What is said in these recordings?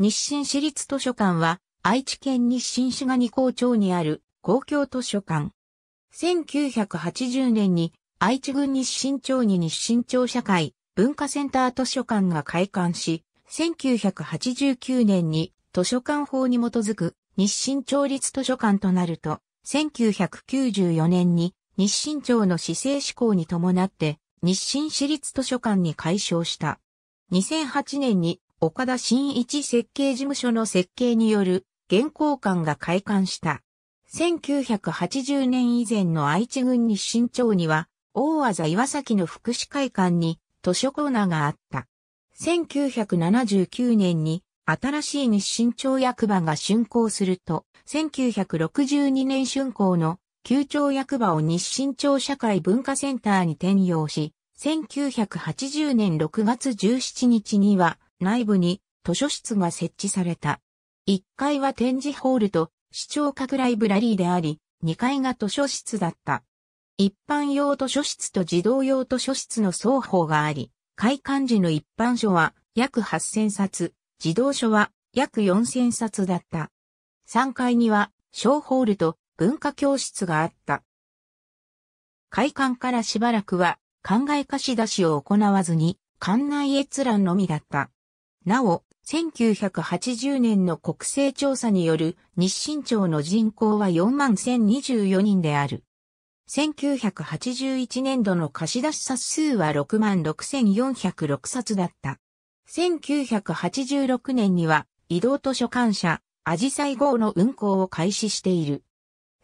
日清市立図書館は、愛知県日清市賀二校町にある公共図書館。1980年に愛知郡日清町に日清町社会文化センター図書館が開館し、1989年に図書館法に基づく日清町立図書館となると、1994年に日清町の市政施行に伴って日清市立図書館に改称した。2008年に岡田新一設計事務所の設計による現行館が開館した。1980年以前の愛知郡日新町には、大和岩崎の福祉会館に図書コーナーがあった。1979年に新しい日清町役場が竣工すると、1962年竣工の旧町役場を日清町社会文化センターに転用し、1980年6月17日には内部に図書室が設置された。1階は展示ホールと視聴覚ライブラリーであり、2階が図書室だった。一般用図書室と児童用図書室の双方があり、開館時の一般書は約8000冊、児童書は約4000冊だった。3階には小ホールと文化教室があった。開館からしばらくは考え貸し出しを行わずに館内閲覧のみだった。なお、1980年の国勢調査による日清町の人口は4万1024人である。1981年度の貸し出し冊数は6万6406冊だった。1986年には移動図書館社、アジサイ号の運行を開始している。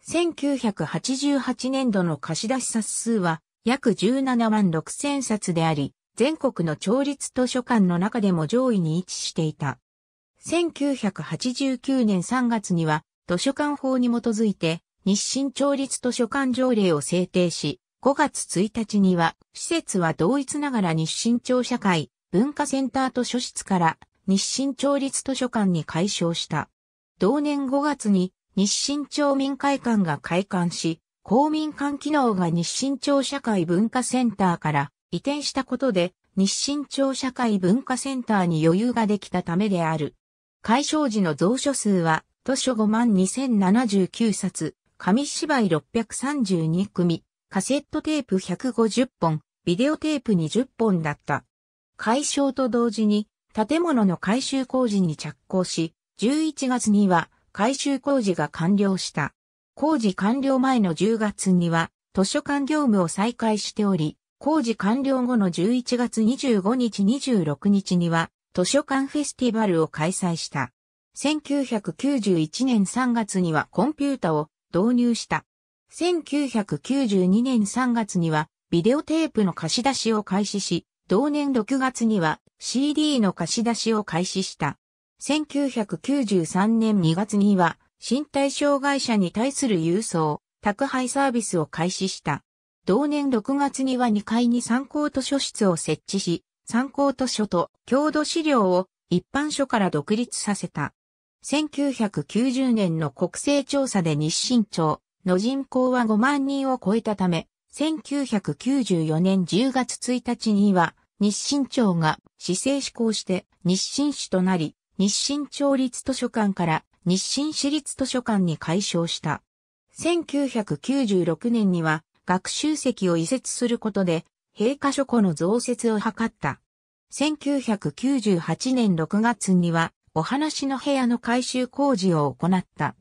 1988年度の貸し出し冊数は約17万6000冊であり、全国の町立図書館の中でも上位に位置していた。1989年3月には図書館法に基づいて日清町立図書館条例を制定し、5月1日には施設は同一ながら日清町社会文化センター図書室から日清町立図書館に改称した。同年5月に日清町民会館が開館し、公民館機能が日清町社会文化センターから移転したことで、日清町社会文化センターに余裕ができたためである。解消時の蔵書数は、図書5万2079冊、紙芝居632組、カセットテープ150本、ビデオテープ20本だった。解消と同時に、建物の改修工事に着工し、11月には改修工事が完了した。工事完了前の10月には、図書館業務を再開しており、工事完了後の11月25日26日には図書館フェスティバルを開催した。1991年3月にはコンピュータを導入した。1992年3月にはビデオテープの貸し出しを開始し、同年6月には CD の貸し出しを開始した。1993年2月には身体障害者に対する郵送、宅配サービスを開始した。同年6月には2階に参考図書室を設置し、参考図書と郷土資料を一般書から独立させた。1990年の国勢調査で日清町の人口は5万人を超えたため、1994年10月1日には日清町が市政施行して日清市となり、日清町立図書館から日清市立図書館に改称した。1996年には学習席を移設することで、閉科書庫の増設を図った。1998年6月には、お話の部屋の改修工事を行った。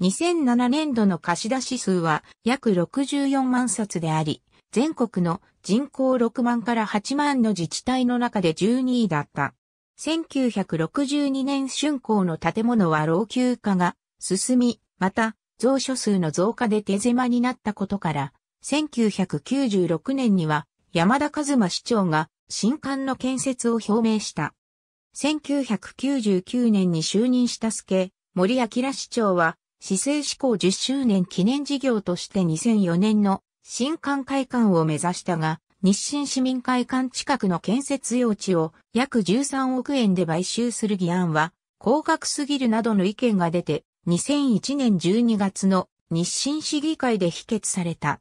2007年度の貸出数は約64万冊であり、全国の人口6万から8万の自治体の中で12位だった。1962年春工の建物は老朽化が進み、また、蔵書数の増加で手狭になったことから、1996年には山田和馬市長が新館の建設を表明した。1999年に就任した助、森明市長は、市政施行10周年記念事業として2004年の新館会館を目指したが、日清市民会館近くの建設用地を約13億円で買収する議案は、高額すぎるなどの意見が出て、2001年12月の日清市議会で否決された。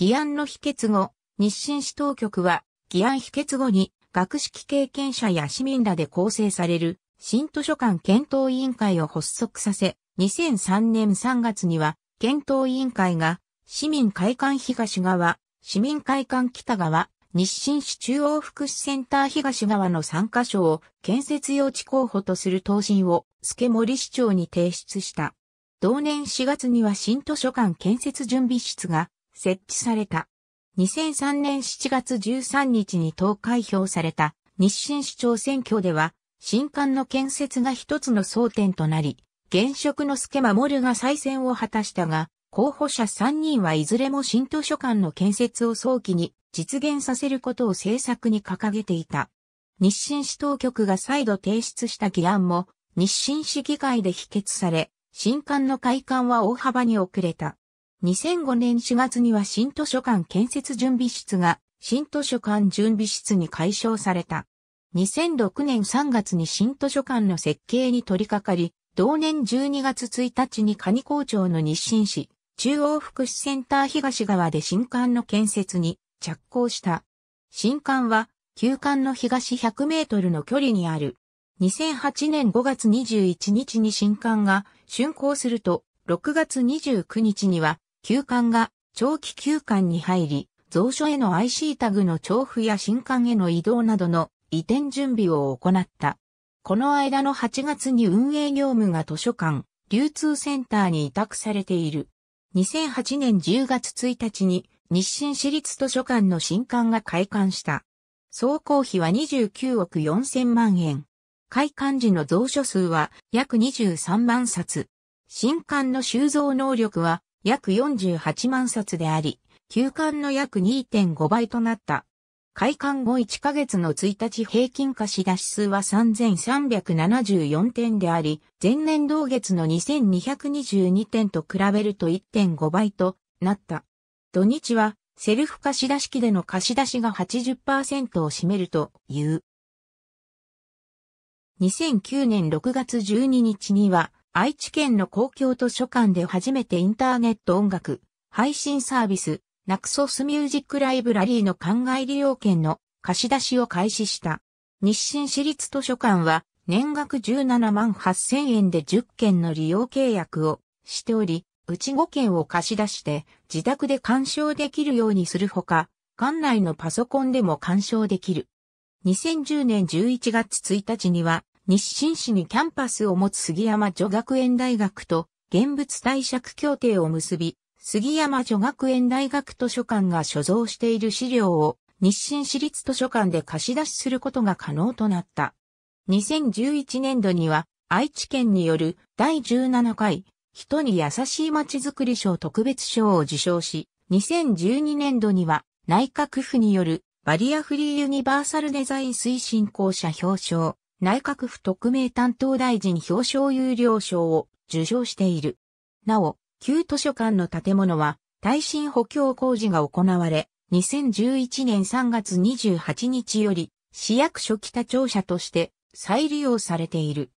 議案の否決後、日清市当局は、議案否決後に、学識経験者や市民らで構成される、新図書館検討委員会を発足させ、2003年3月には、検討委員会が、市民会館東側、市民会館北側、日清市中央福祉センター東側の3カ所を建設用地候補とする答申を、助森市長に提出した。同年4月には新図書館建設準備室が設置された。2003年7月13日に投開票された日清市長選挙では、新館の建設が一つの争点となり、現職の助守が再選を果たしたが、候補者3人はいずれも新図書館の建設を早期に実現させることを政策に掲げていた。日清市当局が再度提出した議案も、日清市議会で否決され、新館の開館は大幅に遅れた。2005年4月には新図書館建設準備室が新図書館準備室に解消された。2006年3月に新図書館の設計に取り掛かり、同年12月1日に蟹校長の日清市、中央福祉センター東側で新館の建設に着工した。新館は旧館の東100メートルの距離にある。2008年5月21日に新館が竣工すると、6月29日には旧館が長期休館に入り、蔵書への IC タグの調布や新館への移動などの移転準備を行った。この間の8月に運営業務が図書館、流通センターに委託されている。2008年10月1日に日清市立図書館の新館が開館した。総工費は29億4000万円。開館時の蔵書数は約23万冊。新館の収蔵能力は約48万冊であり、休館の約2.5倍となった。開館後1ヶ月の1日平均貸し出し数は3374点であり、前年同月の2222点と比べると1.5倍となった。土日はセルフ貸し出し機での貸し出しが80%を占めるという。2009年6月12日には、愛知県の公共図書館で初めてインターネット音楽、配信サービス、ナクソスミュージックライブラリーの灌漑利用権の貸し出しを開始した。日清市立図書館は年額17万8000円で10件の利用契約をしており、うち5件を貸し出して自宅で鑑賞できるようにするほか、館内のパソコンでも鑑賞できる。2010年11月1日には日清市にキャンパスを持つ杉山女学園大学と現物貸借協定を結び、杉山女学園大学図書館が所蔵している資料を日清市立図書館で貸し出しすることが可能となった。2011年度には愛知県による第17回人に優しいまちづくり賞特別賞を受賞し、2012年度には内閣府によるバリアフリーユニバーサルデザイン推進公社表彰。内閣府特命担当大臣表彰有料賞を受賞している。なお、旧図書館の建物は耐震補強工事が行われ、2011年3月28日より市役所北庁舎として再利用されている。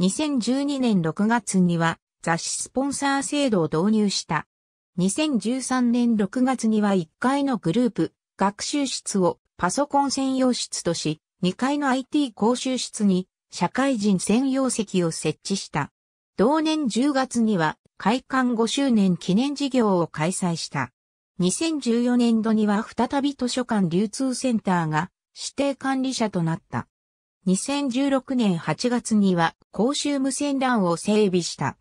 2012年6月には雑誌スポンサー制度を導入した。2013年6月には1階のグループ学習室をパソコン専用室とし、2階の IT 講習室に社会人専用席を設置した。同年10月には開館5周年記念事業を開催した。2014年度には再び図書館流通センターが指定管理者となった。2016年8月には公衆無線 LAN を整備した。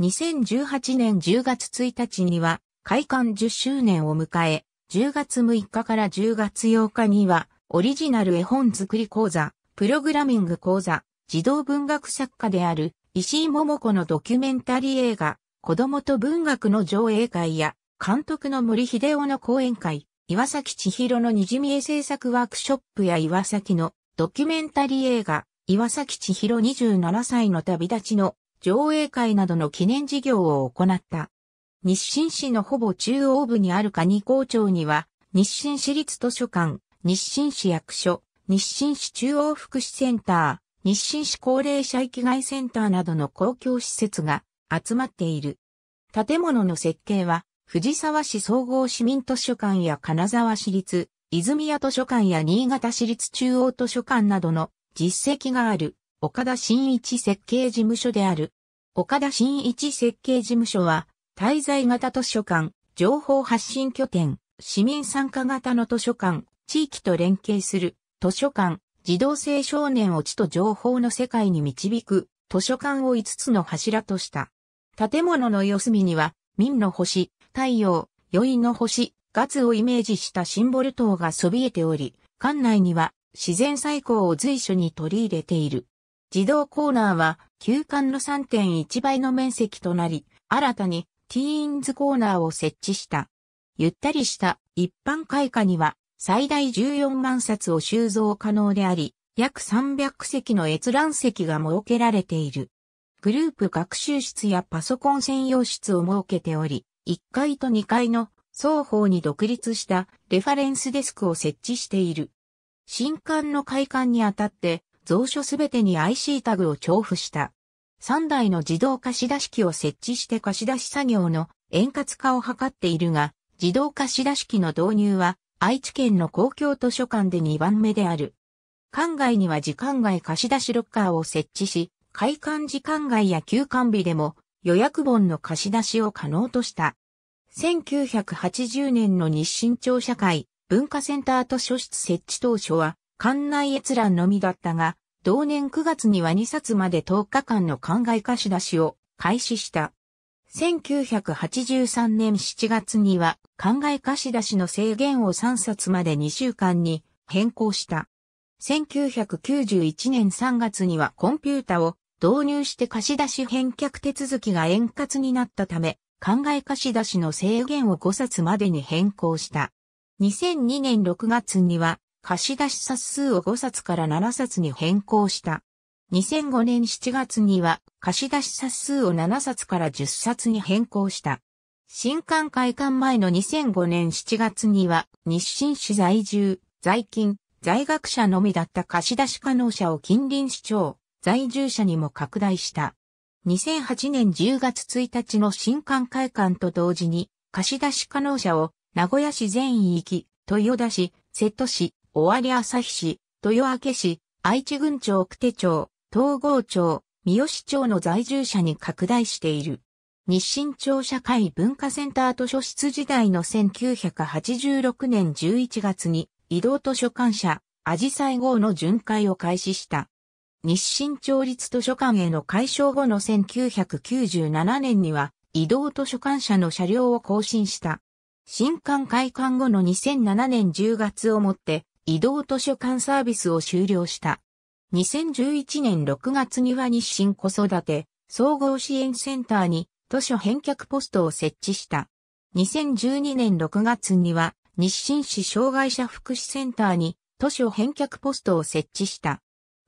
2018年10月1日には開館10周年を迎え、10月6日から10月8日にはオリジナル絵本作り講座、プログラミング講座、児童文学作家である石井桃子のドキュメンタリー映画、子供と文学の上映会や、監督の森秀夫の講演会、岩崎千尋のにじみ絵制作ワークショップや岩崎のドキュメンタリー映画、岩崎千尋27歳の旅立ちの上映会などの記念事業を行った。日清市のほぼ中央部にある蟹校町には、日清市立図書館、日清市役所、日清市中央福祉センター、日清市高齢者域外センターなどの公共施設が集まっている。建物の設計は、藤沢市総合市民図書館や金沢市立、泉谷図書館や新潟市立中央図書館などの実績がある、岡田新一設計事務所である。岡田新一設計事務所は、滞在型図書館、情報発信拠点、市民参加型の図書館、地域と連携する図書館、児童性少年を地と情報の世界に導く図書館を5つの柱とした。建物の四隅には、民の星、太陽、余韻の星、月をイメージしたシンボル塔がそびえており、館内には自然最高を随所に取り入れている。児童コーナーは休館の3.1倍の面積となり、新たにティーンズコーナーを設置した。ゆったりした一般開花には最大14万冊を収蔵可能であり、約300席の閲覧席が設けられている。グループ学習室やパソコン専用室を設けており、1階と2階の双方に独立したレファレンスデスクを設置している。新館の開館にあたって、蔵書すべてに IC タグを重布した。3台の自動貸し出し機を設置して貸し出し作業の円滑化を図っているが、自動貸し出し機の導入は愛知県の公共図書館で2番目である。館外には時間外貸し出しロッカーを設置し、開館時間外や休館日でも予約本の貸し出しを可能とした。1980年の日清庁社会文化センター図書室設置当初は館内閲覧のみだったが、同年9月には2冊まで10日間の館外貸し出しを開始した。1983年7月には考え貸し出しの制限を3冊まで2週間に変更した。1991年3月にはコンピュータを導入して貸し出し返却手続きが円滑になったため、考え貸し出しの制限を5冊までに変更した。2002年6月には貸し出し冊数を5冊から7冊に変更した。2005年7月には貸し出し冊数を7冊から10冊に変更した。新館開館前の2005年7月には、日清市在住、在勤、在学者のみだった貸出可能者を近隣市長、在住者にも拡大した。2008年10月1日の新館開館と同時に、貸出可能者を名古屋市全域、豊田市、瀬戸市、尾張旭市、豊明市、愛知郡町、久手町、東郷町、三好町の在住者に拡大している。日清町社会文化センター図書室時代の1986年11月に移動図書館社、アジサイ号の巡回を開始した。日清町立図書館への解消後の1997年には移動図書館社の車両を更新した。新館開館後の2007年10月をもって移動図書館サービスを終了した。2011年6月には日清子育て総合支援センターに図書返却ポストを設置した。2012年6月には、日清市障害者福祉センターに図書返却ポストを設置した。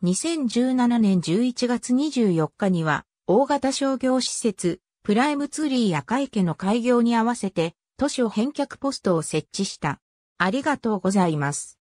2017年11月24日には、大型商業施設、プライムツリー赤池の開業に合わせて、図書返却ポストを設置した。ありがとうございます。